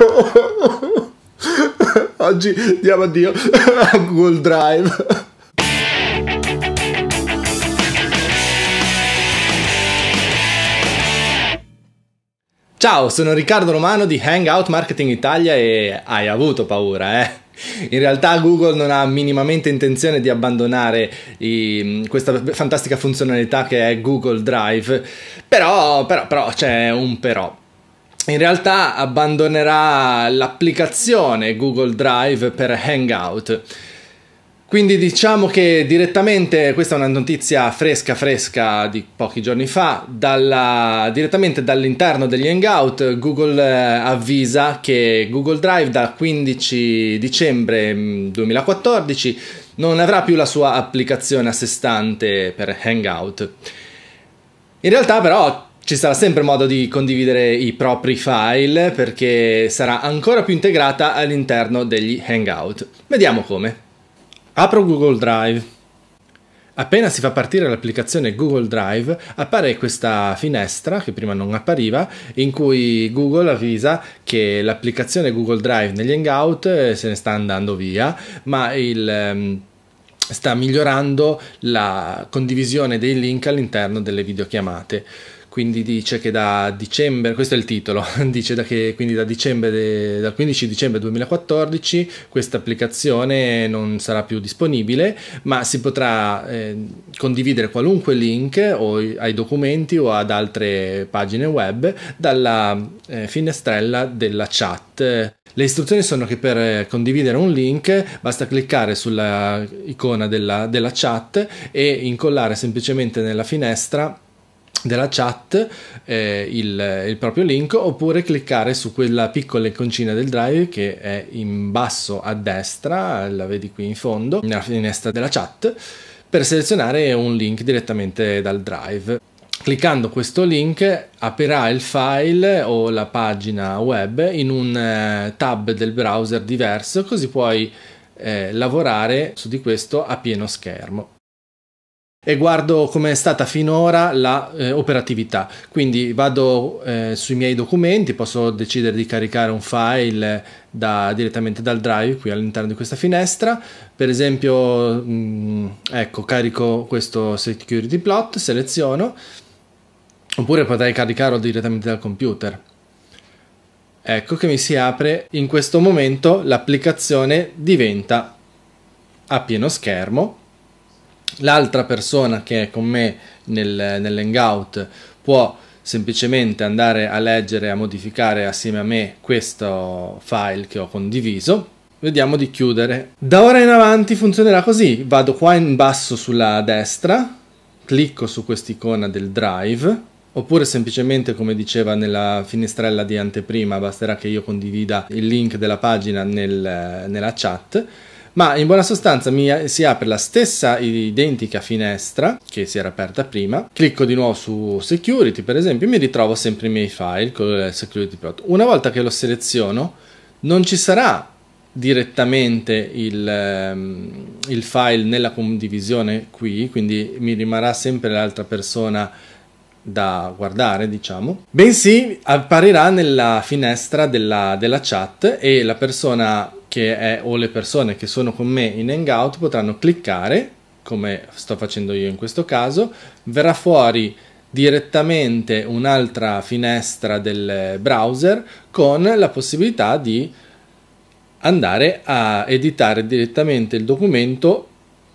Oggi diamo addio a Google Drive. Ciao, sono Riccardo Romano di Hangout Marketing Italia e hai avuto paura, eh? In realtà Google non ha minimamente intenzione di abbandonare i, questa fantastica funzionalità che è Google Drive, però, però, però c'è un però in realtà abbandonerà l'applicazione Google Drive per Hangout. Quindi diciamo che direttamente, questa è una notizia fresca fresca di pochi giorni fa, dalla, direttamente dall'interno degli Hangout Google eh, avvisa che Google Drive da 15 dicembre 2014 mm, non avrà più la sua applicazione a sé stante per Hangout. In realtà però ci sarà sempre modo di condividere i propri file perché sarà ancora più integrata all'interno degli Hangout. Vediamo come. Apro Google Drive. Appena si fa partire l'applicazione Google Drive appare questa finestra che prima non appariva in cui Google avvisa che l'applicazione Google Drive negli Hangout eh, se ne sta andando via ma il ehm, sta migliorando la condivisione dei link all'interno delle videochiamate quindi dice che da dicembre, questo è il titolo, dice da che quindi da dicembre, dal 15 dicembre 2014 questa applicazione non sarà più disponibile, ma si potrà eh, condividere qualunque link ai documenti o ad altre pagine web dalla eh, finestrella della chat. Le istruzioni sono che per condividere un link basta cliccare sull'icona della, della chat e incollare semplicemente nella finestra della chat eh, il, il, proprio link oppure cliccare su quella piccola iconcina del drive che è in basso a destra, la vedi qui in fondo, nella finestra della chat, per selezionare un link direttamente dal drive. Cliccando questo link aprirà il file o la pagina web in un eh, tab del browser diverso così puoi eh, lavorare su di questo a pieno schermo e guardo come è stata finora la eh, operatività. Quindi vado eh, sui miei documenti, posso decidere di caricare un file da, direttamente dal drive qui all'interno di questa finestra. Per esempio, mh, mm, ecco, carico questo security plot, seleziono, oppure potrei caricarlo direttamente dal computer. Ecco che mi si apre in questo momento l'applicazione diventa a pieno schermo l'altra persona che è con me nel, nell'hangout può semplicemente andare a leggere e a modificare assieme a me questo file che ho condiviso vediamo di chiudere da ora in avanti funzionerà così vado qua in basso sulla destra clicco su quest'icona del drive oppure semplicemente come diceva nella finestrella di anteprima basterà che io condivida il link della pagina nel, nella chat ma in buona sostanza mi, si apre la stessa identica finestra che si era aperta prima, clicco di nuovo su security per esempio e mi ritrovo sempre i miei file con il security plot. Una volta che lo seleziono non ci sarà direttamente il, ehm, il file nella condivisione qui, quindi mi rimarrà sempre l'altra persona da guardare, diciamo, bensì apparirà nella finestra della, della chat e la persona che è o le persone che sono con me in Hangout potranno cliccare, come sto facendo io in questo caso, verrà fuori direttamente un'altra finestra del browser con la possibilità di andare a editare direttamente il documento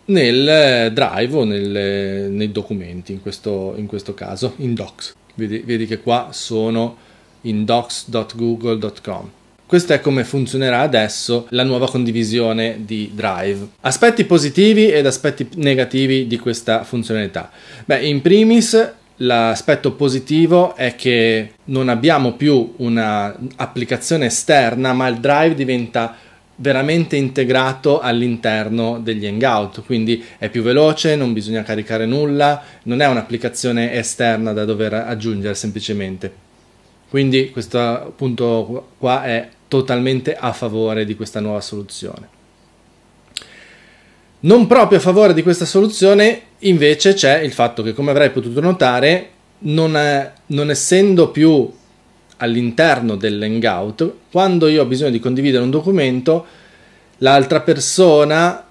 nel drive o nel, nei documenti in questo, in questo caso in docs vedi, vedi che qua sono in docs.google.com questo è come funzionerà adesso la nuova condivisione di Drive. Aspetti positivi ed aspetti negativi di questa funzionalità. Beh, in primis L'aspetto positivo è che non abbiamo più un'applicazione esterna, ma il drive diventa veramente integrato all'interno degli hangout, quindi è più veloce, non bisogna caricare nulla, non è un'applicazione esterna da dover aggiungere semplicemente. Quindi questo punto qua è totalmente a favore di questa nuova soluzione. Non proprio a favore di questa soluzione invece c'è il fatto che, come avrai potuto notare, non, è, non essendo più all'interno del hangout, quando io ho bisogno di condividere un documento, l'altra persona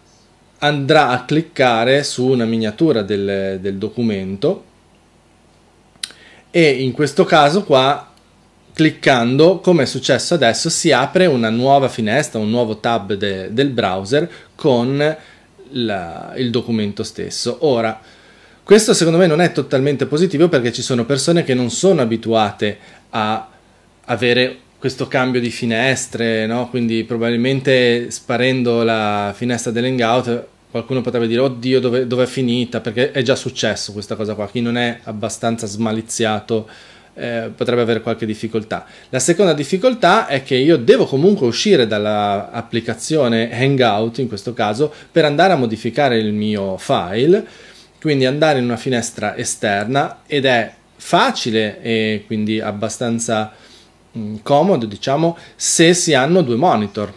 andrà a cliccare su una miniatura del, del documento e in questo caso qua cliccando, come è successo adesso, si apre una nuova finestra, un nuovo tab de, del browser con la, il documento stesso. Ora, questo secondo me non è totalmente positivo perché ci sono persone che non sono abituate a avere questo cambio di finestre, no? quindi probabilmente sparendo la finestra dell'hangout qualcuno potrebbe dire oddio dove, dove è finita perché è già successo questa cosa qua, chi non è abbastanza smaliziato eh, potrebbe avere qualche difficoltà. La seconda difficoltà è che io devo comunque uscire dall'applicazione Hangout, in questo caso, per andare a modificare il mio file, quindi andare in una finestra esterna ed è facile e quindi abbastanza mm, comodo, diciamo, se si hanno due monitor.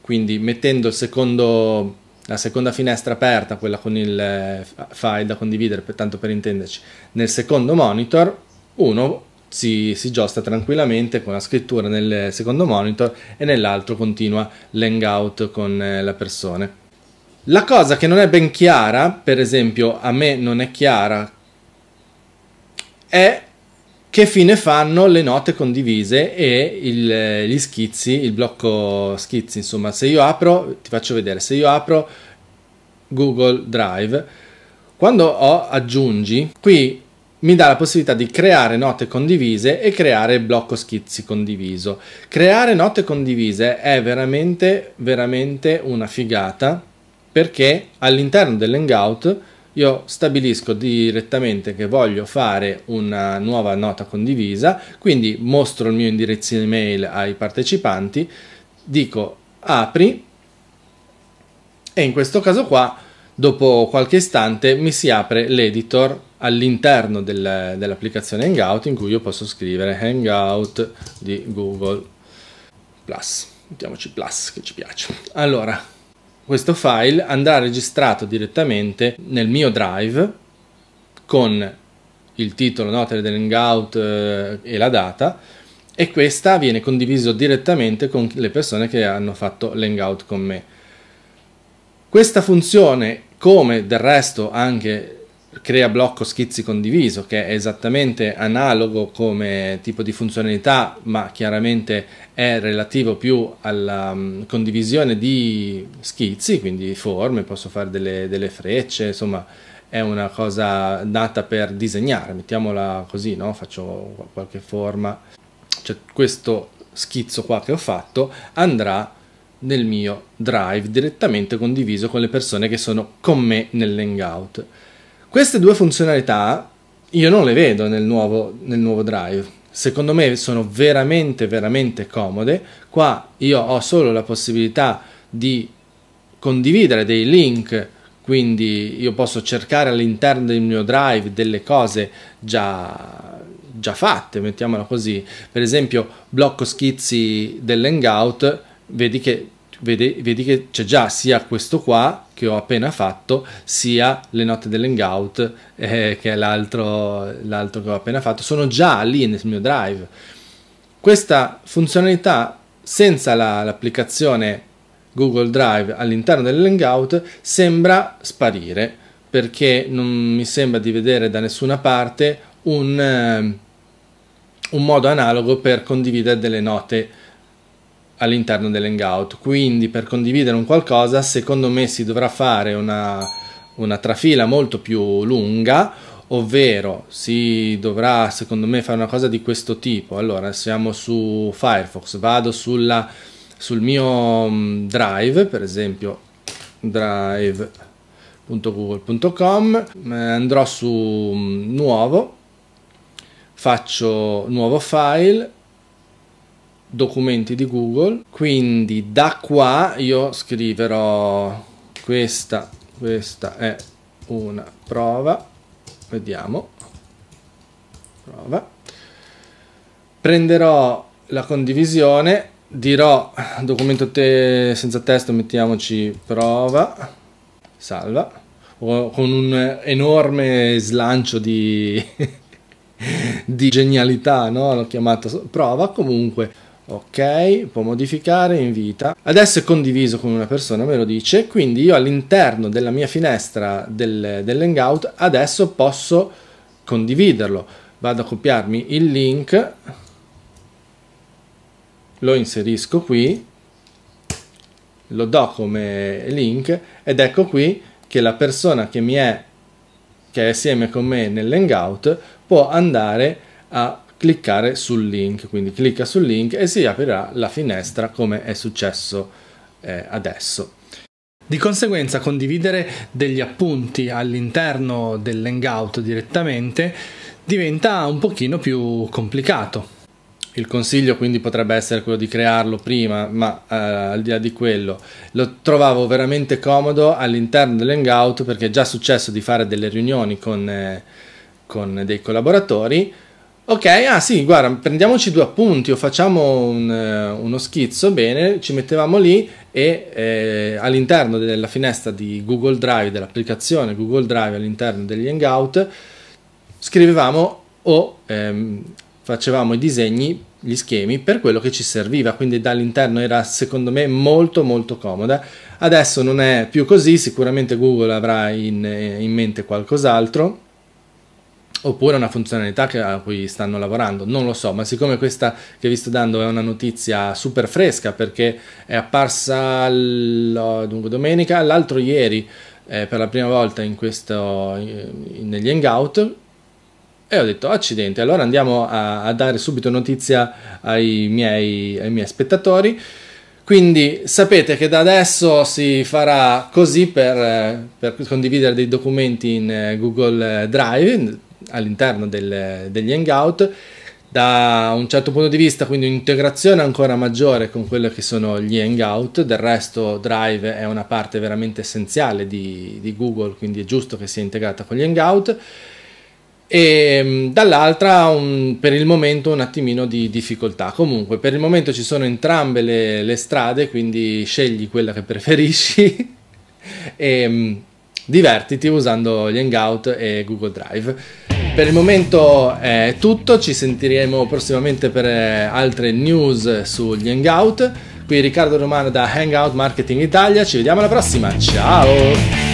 Quindi mettendo secondo, la seconda finestra aperta, quella con il eh, file da condividere, tanto per intenderci, nel secondo monitor uno si, si giosta tranquillamente con la scrittura nel secondo monitor e nell'altro continua l'hangout con eh, la persona. La cosa che non è ben chiara, per esempio a me non è chiara, è che fine fanno le note condivise e il, eh, gli schizzi, il blocco schizzi, insomma, se io apro, ti faccio vedere, se io apro Google Drive, quando ho aggiungi, qui mi dà la possibilità di creare note condivise e creare blocco schizzi condiviso. Creare note condivise è veramente, veramente una figata perché all'interno dell'hangout io stabilisco direttamente che voglio fare una nuova nota condivisa, quindi mostro il mio indirizzo email ai partecipanti, dico apri e in questo caso qua dopo qualche istante mi si apre l'editor all'interno del, dell'applicazione Hangout in cui io posso scrivere Hangout di Google Plus. Mettiamoci Plus che ci piace. Allora, questo file andrà registrato direttamente nel mio drive con il titolo, note dell'hangout eh, e la data e questa viene condivisa direttamente con le persone che hanno fatto l'hangout con me. Questa funzione, come del resto anche crea blocco schizzi condiviso che è esattamente analogo come tipo di funzionalità ma chiaramente è relativo più alla mm, condivisione di schizzi quindi forme posso fare delle, delle frecce insomma è una cosa data per disegnare mettiamola così no faccio qualche forma cioè questo schizzo qua che ho fatto andrà nel mio drive direttamente condiviso con le persone che sono con me nel hangout. Queste due funzionalità io non le vedo nel nuovo, nel nuovo drive secondo me sono veramente veramente comode qua io ho solo la possibilità di condividere dei link quindi io posso cercare all'interno del mio drive delle cose già, già fatte mettiamola così per esempio blocco schizzi dell'hangout vedi che vedi, vedi che c'è già sia questo qua che ho appena fatto, sia le note dell'hangout eh, che è l'altro, l'altro che ho appena fatto, sono già lì nel mio drive. Questa funzionalità senza la, l'applicazione Google Drive all'interno del hangout sembra sparire perché non mi sembra di vedere da nessuna parte un, eh, un modo analogo per condividere delle note all'interno dell'hangout. Quindi per condividere un qualcosa, secondo me si dovrà fare una, una trafila molto più lunga, ovvero si dovrà secondo me fare una cosa di questo tipo. Allora siamo su Firefox, vado sulla, sul mio mm, drive, per esempio drive.google.com, eh, andrò su mm, nuovo, faccio nuovo file documenti di Google. Quindi da qua io scriverò questa, questa è una prova, vediamo, prova. Prenderò la condivisione, dirò documento te senza testo, mettiamoci prova, salva, o con un enorme slancio di, di genialità, no? l'ho chiamata prova comunque ok può modificare invita adesso è condiviso con una persona me lo dice quindi io all'interno della mia finestra del, del hangout adesso posso condividerlo vado a copiarmi il link lo inserisco qui lo do come link ed ecco qui che la persona che mi è che è assieme con me nell'hangout può andare a cliccare sul link, quindi clicca sul link e si aprirà la finestra come è successo eh, adesso. Di conseguenza condividere degli appunti all'interno del hangout direttamente diventa un pochino più complicato. Il consiglio quindi potrebbe essere quello di crearlo prima, ma eh, al di là di quello lo trovavo veramente comodo all'interno dell'hangout perché è già successo di fare delle riunioni con, eh, con dei collaboratori Ok, ah sì, guarda, prendiamoci due appunti o facciamo un, eh, uno schizzo, bene, ci mettevamo lì e eh, all'interno della finestra di Google Drive, dell'applicazione Google Drive all'interno degli Hangout, scrivevamo o ehm, facevamo i disegni, gli schemi per quello che ci serviva, quindi dall'interno era secondo me molto molto comoda. Adesso non è più così, sicuramente Google avrà in, eh, in mente qualcos'altro oppure una funzionalità a cui stanno lavorando, non lo so, ma siccome questa che vi sto dando è una notizia super fresca perché è apparsa dunque, domenica, l'altro ieri eh, per la prima volta in questo, eh, in, negli hangout e ho detto accidenti, allora andiamo a, a dare subito notizia ai miei, ai miei spettatori. Quindi sapete che da adesso si farà così per, eh, per condividere dei documenti in eh, Google Drive, all'interno del, degli hangout da un certo punto di vista, quindi un'integrazione ancora maggiore con quello che sono gli hangout. Del resto, Drive è una parte veramente essenziale di, di Google, quindi è giusto che sia integrata con gli hangout. E mm, dall'altra, un, per il momento, un attimino di difficoltà. Comunque, per il momento ci sono entrambe le, le strade, quindi scegli quella che preferisci e mm, divertiti usando gli hangout e Google Drive. Per il momento è tutto, ci sentiremo prossimamente per eh, altre news sugli Hangout. Qui Riccardo Romano da Hangout Marketing Italia, ci vediamo alla prossima, ciao!